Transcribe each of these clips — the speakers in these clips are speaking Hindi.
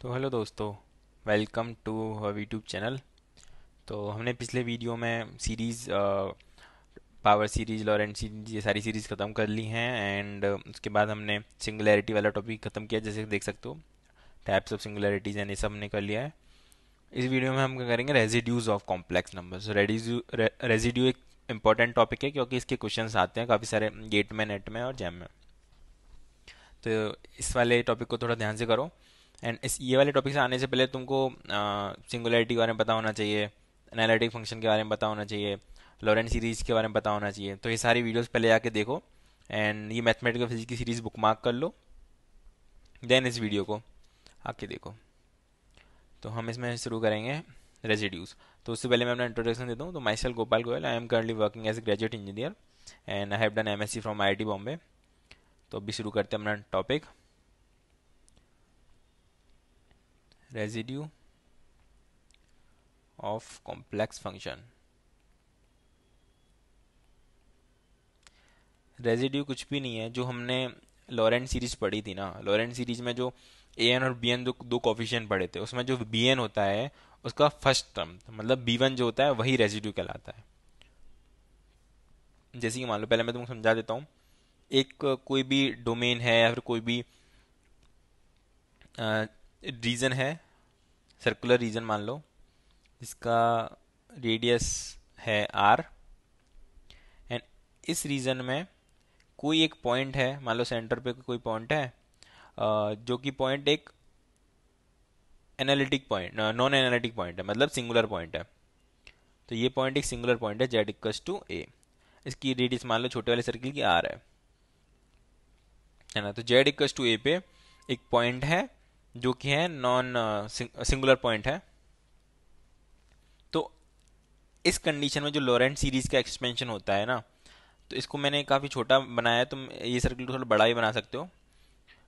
तो हेलो दोस्तों welcome to our YouTube channel तो हमने पिछले वीडियो में series power series Laurent series ये सारी सीरीज़ ख़त्म कर ली हैं एंड उसके बाद हमने सिंगुलैरिटी वाला टॉपिक ख़त्म किया जैसे देख सकते हो टाइप्स ऑफ सिंगुलैरिटीज़ एंड ये सब हमने कर लिया है इस वीडियो में हम क्या करेंगे residues of complex number residue एक इंपॉर्टेंट टॉपिक है क्योंकि इसके क्वेश्चन आते हैं काफ़ी सारे गेट में नेट में और जैम में तो इस वाले टॉपिक को थोड़ा ध्यान से करो एंड इस ये वाले टॉपिक से आने से पहले तुमको सिंगुलरिटी के बारे में पता होना चाहिए एनालिटिक फंक्शन के बारे में पता होना चाहिए लॉरेंट सीरीज के बारे में पता होना चाहिए तो ये सारी वीडियोस पहले जाके देखो एंड ये मैथमेटिकल फिजिक्स की सीरीज़ बुक मार्क कर लो देन इस वीडियो को आके देखो तो हम इसमें शुरू करेंगे रेजिड्यूज़ तो उससे पहले मैं अपना इंट्रोडक्शन देता हूँ तो my Gopal Goyal I am currently working as a graduate engineer and I have done M S C from I I T Bombay तो अभी शुरू करते हैं अपना topic residue of complex function residue कुछ भी नहीं है जो हमने लॉरेंट सीरीज पढ़ी थी ना लॉरेंट सीरीज में जो ए एन और बी एन दो दो कॉफिशियन पढ़े थे उसमें जो बी एन होता है उसका फर्स्ट टर्म मतलब बी वन जो होता है वही रेजिड्यू कहलाता है जैसे कि मान लो पहले मैं तुमको समझा देता हूँ एक कोई भी डोमेन है या फिर कोई भी रीजन है सर्कुलर रीजन मान लो इसका रेडियस है आर एंड इस रीजन में कोई एक पॉइंट है मान लो सेंटर पे कोई पॉइंट है जो कि पॉइंट एक analytic point non analytic point है मतलब सिंगुलर पॉइंट है तो ये पॉइंट एक सिंगुलर पॉइंट है जेड इक्वस टू ए इसकी रेडियस मान लो छोटे वाले सर्किल की आर है ना तो जेड इक्वस टू ए पे एक पॉइंट है जो कि है नॉन सिंगुलर पॉइंट है तो इस कंडीशन में जो लॉरेंट सीरीज का एक्सपेंशन होता है ना तो इसको मैंने काफ़ी छोटा बनाया है तुम ये सर्कल को थोड़ा बड़ा ही बना सकते हो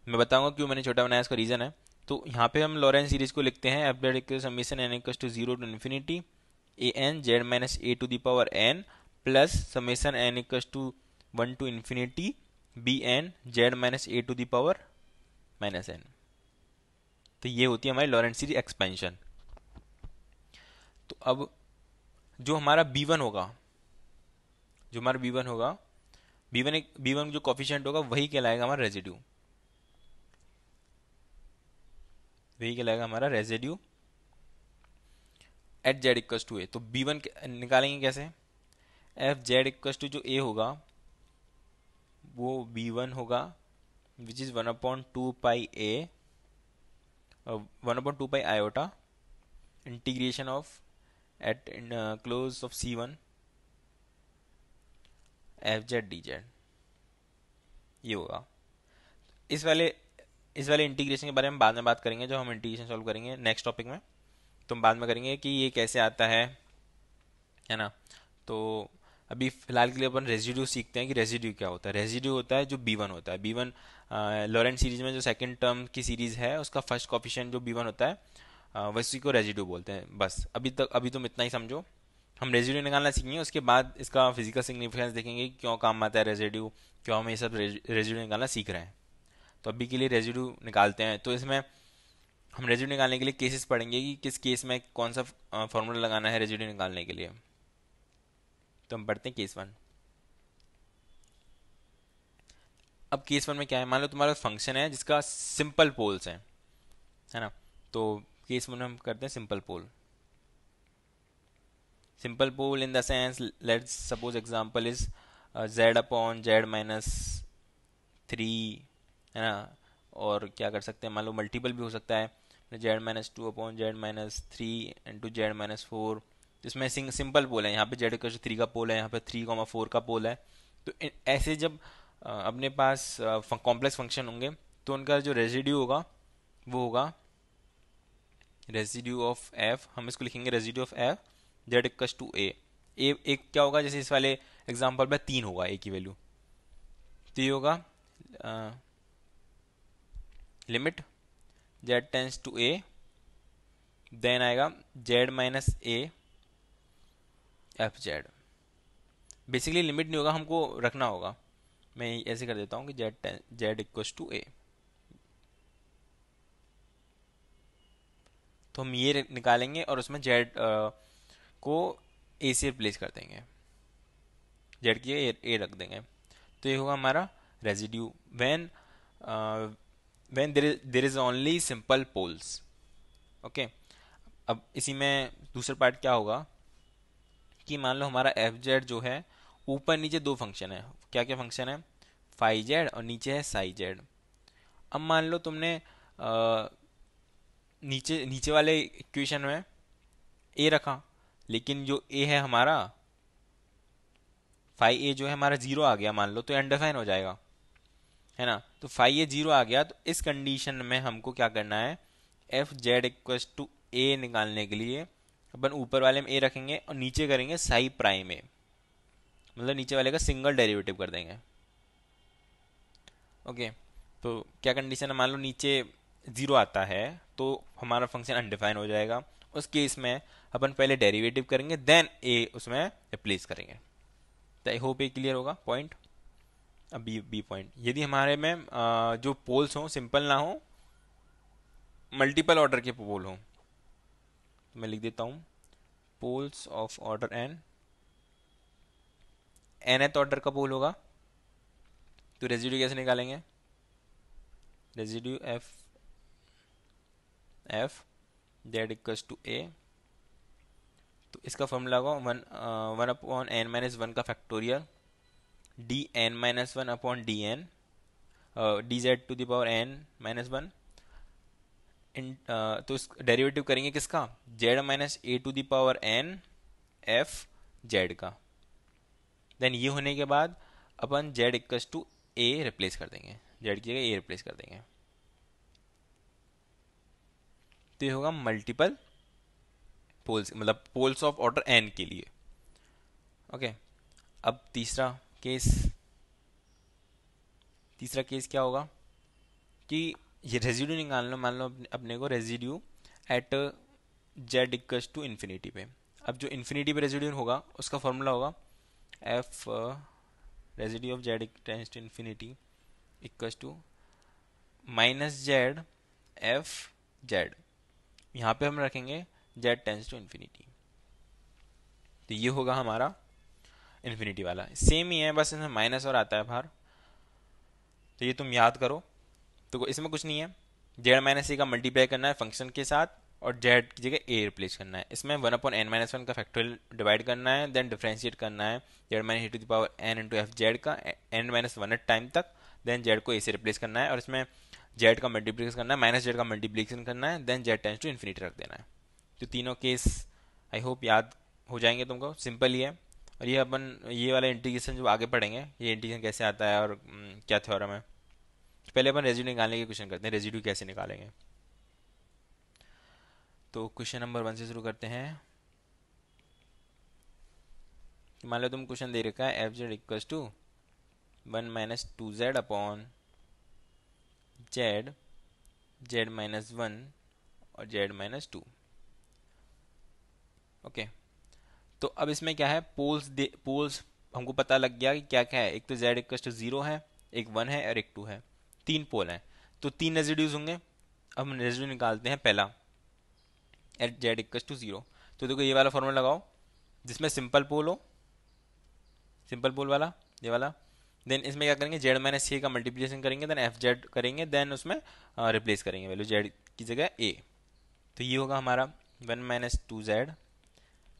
मैं बताऊंगा क्यों मैंने छोटा बनाया इसका रीज़न है तो यहाँ पे हम लॉरेंट सीरीज को लिखते हैं एफ डेड summation n x to zero to infinity a n z minus A to the power n plus summation n x to one to infinity b n z minus A to the power minus n तो ये होती है हमारी लॉरेंट सीरीज एक्सपेंशन तो अब जो हमारा बी वन होगा जो हमारा बी वन होगा बी वन एक बी वन जो कॉफिशेंट होगा वही कहलाएगा हमारा रेजिड्यू वही कहलाएगा हमारा residue at Z equal to ए तो बी वन निकालेंगे कैसे एफ जेड इक्व टू जो ए होगा वो बी वन होगा which is one upon two pi a uh, 1 upon 2 pi iota integration of close of c one f z d z ये होगा इस वाले इस वाले इंटीग्रेशन के बारे में बाद में बात करेंगे जो हम इंटीग्रेशन सॉल्व करेंगे नेक्स्ट टॉपिक में तो हम बाद में करेंगे कि ये कैसे आता है है ना तो अभी फिलहाल के लिए अपन रेजिड्यू सीखते हैं कि रेजिड्यू क्या होता है रेजिड्यू होता है जो बी वन होता है बी वन लॉरेंट सीरीज में जो सेकेंड टर्म की सीरीज है उसका फर्स्ट कॉपिशन जो बी वन होता है वैसे को रेजिड्यू बोलते हैं बस अभी तक अभी तुम इतना ही समझो हम रेजिड्यू निकालना सीखेंगे उसके बाद इसका फिजिकल सिग्निफिकेंस देखेंगे क्यों काम आता है रेजिड्यू क्यों हम ये सब रेजिड्यू निकालना सीख रहे हैं तो अभी के लिए रेजिड्यू निकालते हैं तो इसमें हम रेजिड्यू निकालने के लिए केसेस पढ़ेंगे कि किस केस में कौन सा फॉर्मूला लगाना है रेजिड्यू निकालने के लिए तो हम पढ़ते हैं केस वन अब केस वन में क्या है मान लो तुम्हारा फंक्शन है जिसका सिंपल पोल्स है है ना तो केस वन में हम करते हैं simple pole simple pole in the sense let's suppose example is z upon Z minus three है ना और क्या कर सकते हैं मान लो मल्टीपल भी हो सकता है Z minus two upon Z minus three into z minus four इसमें सिंपल पोल है यहाँ पे जेड थ्री का पोल है यहाँ पे थ्री कॉमा फोर का पोल है तो ऐसे जब अपने पास कॉम्प्लेक्स फंक्शन होंगे तो उनका जो रेजिड्यू होगा वो होगा रेजिड्यू ऑफ एफ हम इसको लिखेंगे residue of F Z equals to A एक क्या होगा जैसे इस वाले एग्जाम्पल में तीन होगा ए की वैल्यू तो ये होगा limit Z tends to A then आएगा Z minus A F Z basically limit नहीं होगा हमको रखना होगा मैं ऐसे कर देता हूँ कि Z then Z equals to ए तो हम ये निकालेंगे और उसमें जेड को ए से रिप्लेस कर देंगे जेड की ए रख देंगे तो ये होगा हमारा residue when when there is only simple poles okay अब इसी में दूसरा पार्ट क्या होगा कि मान लो हमारा एफ जेड जो है ऊपर नीचे दो फंक्शन है क्या क्या फंक्शन है फाइव जेड और नीचे है साई जेड अब मान लो तुमने आ, नीचे नीचे वाले इक्वेशन में ए रखा लेकिन जो ए है हमारा फाइव ए जो है हमारा जीरो आ गया मान लो तो अंडरफाइन हो जाएगा है ना तो फाइव ए जीरो आ गया तो इस कंडीशन में हमको क्या करना है F Z equal to A निकालने के लिए अपन ऊपर वाले में ए रखेंगे और नीचे करेंगे साई प्राइम ए मतलब नीचे वाले का सिंगल डेरिवेटिव कर देंगे ओके तो क्या कंडीशन है मान लो नीचे ज़ीरो आता है तो हमारा फंक्शन अनडिफाइन हो जाएगा उस केस में अपन पहले डेरिवेटिव करेंगे देन ए उसमें रिप्लेस करेंगे तो आई होप ए क्लियर होगा पॉइंट अब बी बी पॉइंट यदि हमारे में जो पोल्स हों सिंपल ना हो मल्टीपल ऑर्डर के पोल हों तो मैं लिख देता हूँ poles of order and nth order का पोल होगा तो रेजिड्यू कैसे निकालेंगे residue F F that equals to ए तो इसका फॉर्मूला होगा one one upon N minus one का factorial D N minus one upon D N D Z to the power N minus one तो इस डेरिवेटिव करेंगे किसका Z minus A to the power N F Z का देन ये होने के बाद अपन Z equals to A replace कर देंगे जेड की जगह ए रिप्लेस कर देंगे तो ये होगा मल्टीपल पोल्स मतलब पोल्स ऑफ ऑर्डर एन के लिए ओके अब तीसरा केस तीसरा केस क्या होगा कि ये रेजिड्यू निकाल लो मान लो अपने को residue at Z equals to infinity पे अब जो इन्फिनिटी पे रेजिड्यू होगा उसका फॉर्मूला होगा F residue residue of z tends to infinity equals minus Z F Z यहाँ पे हम रखेंगे जेड टेंस टू इन्फिनिटी तो ये होगा हमारा इन्फिनिटी वाला सेम ही है बस इसमें माइनस और आता है बाहर तो ये तुम याद करो तो इसमें कुछ नहीं है जेड माइनस ए का मल्टीप्लाई करना है फंक्शन के साथ और जेड की जगह ए रिप्लेस करना है इसमें one upon N minus one का फैक्टोरियल डिवाइड करना है देन डिफ्रेंशिएट करना है Z minus two to power N into F Z का N minus one at time तक देन जेड को ए से रिप्लेस करना है और इसमें जेड का मल्टीप्लीकेशन करना है माइनस जेड का मल्टीप्लीकेशन करना है then Z tends to infinity रख देना है तो तीनों केस आई होप याद हो जाएंगे तुमको सिंपल ही है और ये अपन ये वाला इंटीग्रेशन जो आगे पढ़ेंगे ये इंटीग्रेशन कैसे आता है और हम्म, क्या थ्योरम है तो पहले अपन रेजिड्यू निकालने की क्वेश्चन करते हैं रेजिड्यू कैसे निकालेंगे तो क्वेश्चन नंबर वन से शुरू करते हैं मान लो तुम क्वेश्चन दे रखा है F Z equals to one minus two Z upon Z Z minus one और जेड माइनस टू ओके तो अब इसमें क्या है पोल्स पोल्स हमको पता लग गया कि क्या क्या है एक तो जेड इक्वल्स टू जीरो है एक वन है और एक टू है तीन पोल हैं तो तीन रेजिड्यूज होंगे अब हम रेजिड्यू निकालते हैं पहला at Z equals to zero तो देखो ये वाला फॉर्मूला लगाओ जिसमें सिंपल पोल हो सिंपल पोल वाला ये वाला देन इसमें क्या करेंगे जेड माइनस सी का मल्टीप्लीकेशन करेंगे देन एफ जेड करेंगे देन उसमें रिप्लेस करेंगे वैल्यू जेड की जगह ए तो ये होगा हमारा one minus two Z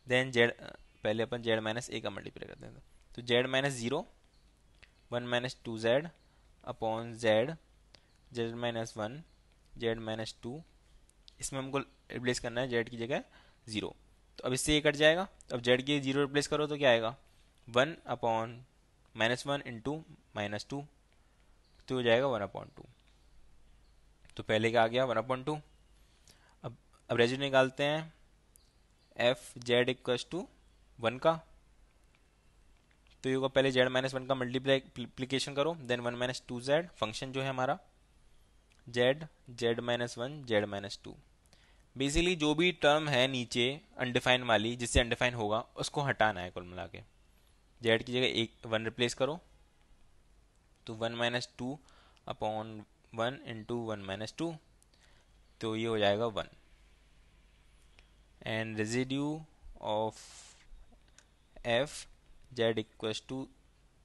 then Z पहले अपन जेड माइनस ए का मल्टीप्लाई करते हैं तो Z minus zero one minus two Z upon Z Z minus one Z minus two इसमें हमको रिप्लेस करना है जेड की जगह जीरो तो अब इससे ये कट जाएगा तो अब जेड की जीरो रिप्लेस करो तो क्या आएगा one upon minus one into minus two तो हो जाएगा वन अपॉन टू तो पहले क्या आ गया वन अपॉन टू अब अब रेजिड निकालते हैं F Z equals to one का तो ये होगा पहले जेड माइनस वन का मल्टीप्लीकेशन करो then one minus two Z function जो है हमारा Z Z minus one Z minus two basically जो भी टर्म है नीचे अनडिफाइन वाली जिससे अनडिफाइन होगा उसको हटाना है कुल मिला के जेड की जगह एक वन रिप्लेस करो तो one minus two upon one into one minus two तो ये हो जाएगा one and residue of F Z equals to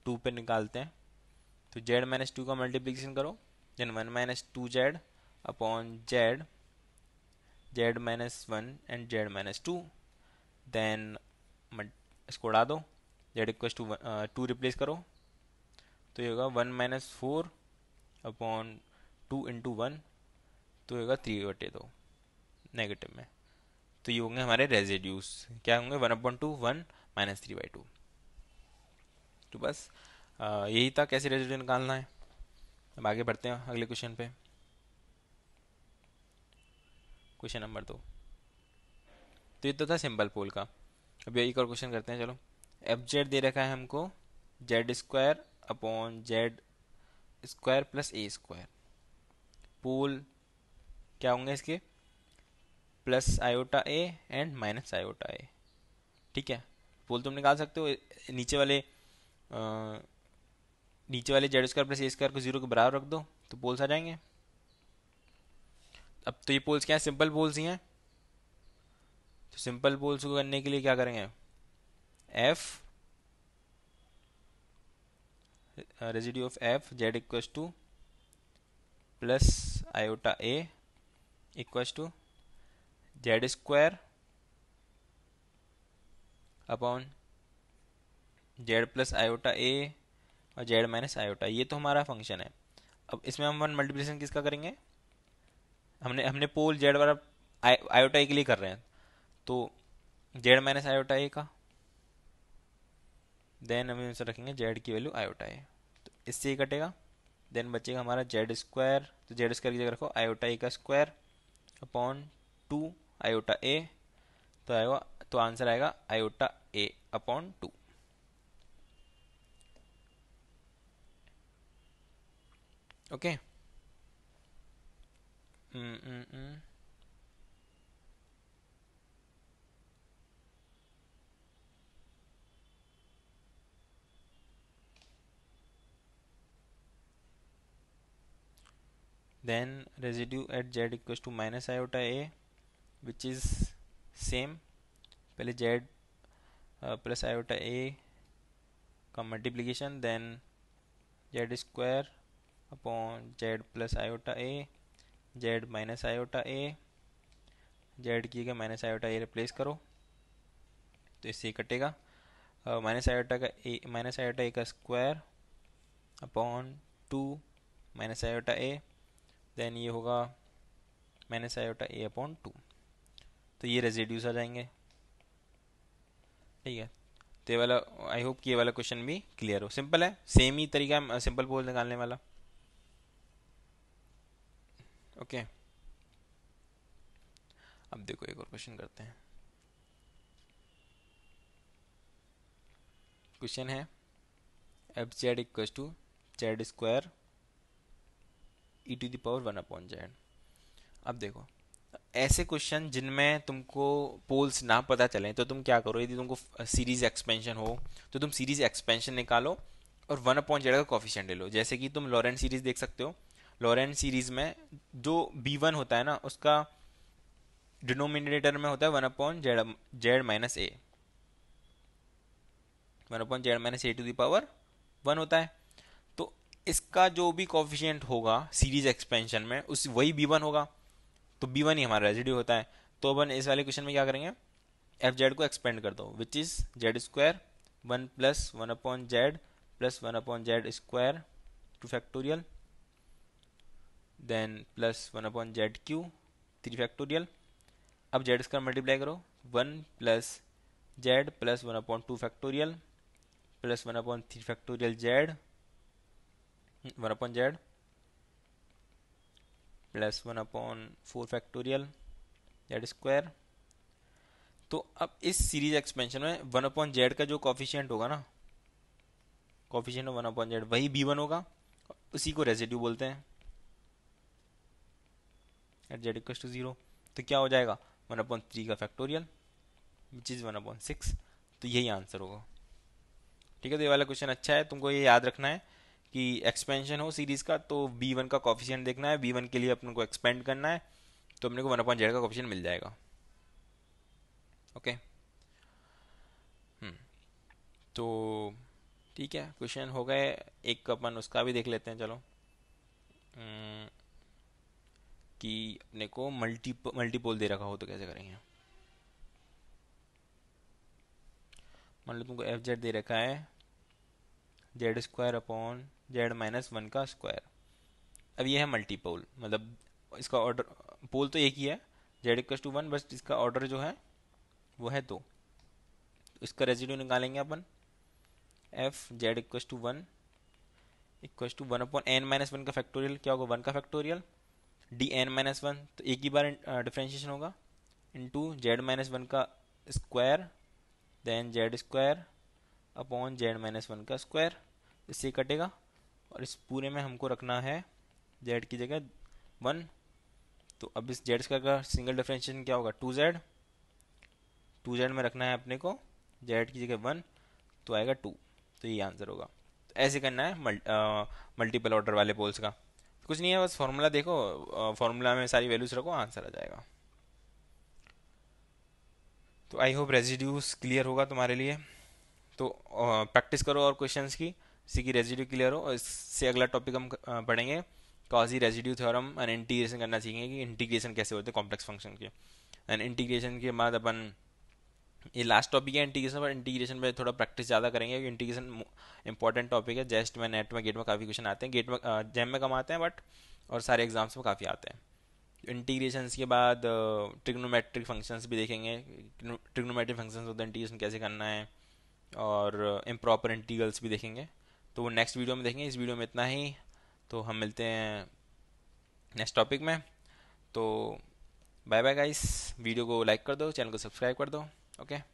two पे निकालते हैं तो जेड माइनस टू का मल्टीप्लीकेशन करो then one minus two Z upon Z z minus 1 and z minus 2 then इसको उड़ा दो Z equal to two replace करो तो ये होगा one minus four upon two into one तो ये होगा थ्री वटे दो नेगेटिव में तो ये होंगे हमारे रेजिड्यूस क्या होंगे one upon two one minus three by two तो बस uh, यही था कैसे रेजिड्यू निकालना है अब आगे बढ़ते हैं अगले क्वेश्चन पे क्वेश्चन नंबर दो तो ये तो था सिंपल पोल का अब एक और क्वेश्चन करते हैं चलो एफ जेड दे रखा है हमको Z square upon Z square plus A square pole क्या होंगे इसके plus iota A and minus iota A ठीक है पोल तुम निकाल सकते हो नीचे वाले आ, नीचे वाले Z square plus A square को जीरो के बराबर रख दो तो पोल्स आ जाएंगे अब तो ये पोल्स क्या है सिंपल पोल्स ही हैं तो सिंपल पोल्स को करने के लिए क्या करेंगे F residue of F Z equals to plus iota A equals to Z square upon Z plus iota A और जेड माइनस आयोटा ये तो हमारा फंक्शन है अब इसमें हम वन मल्टीप्लिकेशन किसका करेंगे हमने हमने पोल जेड वाला आयोटा के लिए कर रहे हैं तो जेड माइनस आयोटा ए का देन हम आंसर रखेंगे जेड की वैल्यू आयोटा ए तो इससे ही कटेगा देन बचेगा हमारा जेड स्क्वायर तो जेड स्क्वायर की जगह रखो आयोटा ए का square upon two iota A तो आएगा तो आंसर आएगा iota A upon two okay okay. Mm-mm-mm. Then residue at z equals to minus iota a which is same. पहले z uh, plus iota a का multiplication, then z square upon z plus iota a. Z minus iota A Z की का माइनस आयोटा ए रिप्लेस करो तो इससे कटेगा माइनस आयोटा का ए माइनस आयोटा ए का square upon two minus iota A then ये होगा minus iota A upon two तो ये रेजिड्यूस आ जाएंगे ठीक है तो ये वाला आई होप कि ये वाला क्वेश्चन भी क्लियर हो सिंपल है सेम ही तरीका सिंपल पोल निकालने वाला ओके अब देखो एक और क्वेश्चन करते हैं क्वेश्चन है F Z equal to Z square E to the power one upon Z अब देखो ऐसे क्वेश्चन जिनमें तुमको पोल्स ना पता चले तो तुम क्या करो यदि तुमको सीरीज एक्सपेंशन हो तो तुम सीरीज एक्सपेंशन निकालो और वन अपॉन जेड का कॉफिशेंट ले लो जैसे कि तुम लॉरेंट सीरीज देख सकते हो लॉरेन सीरीज में जो बी वन होता है ना उसका डिनोमिनेटर में होता है one upon Z Z minus A one upon Z minus A to the power one होता है तो इसका जो भी कॉफिशियंट होगा सीरीज एक्सपेंशन में उस वही बी वन होगा तो बी वन ही हमारा रेजिड्यू होता है तो अपन इस वाले क्वेश्चन में क्या करेंगे एफ जेड को एक्सपेंड कर दो which is Z square one plus one upon Z plus one upon Z square two factorial then plus one upon Z cube three factorial अब जेड स्क्वायर मल्टीप्लाई करो one plus Z plus one upon two factorial plus one upon three factorial Z one upon Z plus one upon four factorial Z square तो अब इस सीरीज एक्सपेंशन में वन अपॉन जेड का जो कॉफिशियंट होगा ना कॉफिशियंट वन अपॉन जेड वही बी वन होगा उसी को रेजिड्यू बोलते हैं at Z equal to zero तो क्या हो जाएगा वन अपॉइंट थ्री का factorial which is one upon six तो यही आंसर होगा ठीक है तो ये वाला क्वेश्चन अच्छा है तुमको ये याद रखना है कि एक्सपेंशन हो सीरीज़ का तो बी वन का कॉफिशियंट देखना है बी वन के लिए अपने को एक्सपेंड करना है तो अपने को वन अपॉन जेड का कॉफिशियंट मिल जाएगा ओके हम्म। तो ठीक है क्वेश्चन हो गए एक अपन उसका भी देख लेते हैं चलो हम्म। कि अपने को मल्टी मल्टीपोल दे रखा हो तो कैसे करेंगे मान लो तुमको एफ जेड दे रखा है Z square upon Z minus one का स्क्वायर अब ये है मल्टीपोल मतलब इसका ऑर्डर पोल तो एक ही है जेड इक्व टू वन बस इसका ऑर्डर जो है वो है दो तो इसका रेजिड्यू निकालेंगे अपन F Z equals to one equal to one upon N minus one का फैक्टोरियल क्या होगा वन का factorial D N minus one तो एक ही बार डिफ्रेंशिएशन होगा टू जेड माइनस वन का square then Z square upon Z minus one का स्क्वायर इससे कटेगा और इस पूरे में हमको रखना है जेड की जगह वन तो अब इस जेड स्क्वायर का सिंगल डिफ्रेंशिएशन क्या होगा टू जेड टू जेड में रखना है अपने को जेड की जगह वन तो आएगा टू तो ये आंसर होगा तो ऐसे करना है मल्टीपल ऑर्डर वाले पोल्स का कुछ नहीं है बस फॉर्मूला देखो फॉर्मूला में सारी वैल्यूज रखो आंसर आ जाएगा तो आई होप रेजिड्यूज क्लियर होगा तुम्हारे लिए तो प्रैक्टिस करो और क्वेश्चन की इसी की रेजिड्यू क्लियर हो और इससे अगला टॉपिक हम पढ़ेंगे Cauchy residue theorem and integration करना सीखेंगे कि इंटीग्रेशन कैसे होते हैं कॉम्प्लेक्स फंक्शन के एंड इंटीग्रेशन के बाद अपन ये लास्ट टॉपिक है इंटीग्रेशन पर इंटीग्रेशन में थोड़ा प्रैक्टिस ज़्यादा करेंगे क्योंकि इंटीग्रेशन इंपॉर्टेंट टॉपिक है जेस्ट में नेट में गेट में काफ़ी क्वेश्चन आते हैं गेट में जैम में कम आते हैं बट और सारे एग्जाम्स में काफ़ी आते हैं इंटीग्रेशन के बाद ट्रिग्नोमेट्रिक फंक्शंस भी देखेंगे ट्रिग्नोमेट्रिक फंक्शंस होते हैं इंटीग्रेशन कैसे करना है और इम्प्रॉपर इंटीगल्स भी देखेंगे तो वो नेक्स्ट वीडियो में देखेंगे इस वीडियो में इतना ही तो हम मिलते हैं नेक्स्ट टॉपिक में तो बाय बाय गाइस वीडियो को लाइक कर दो चैनल को सब्सक्राइब कर दो okay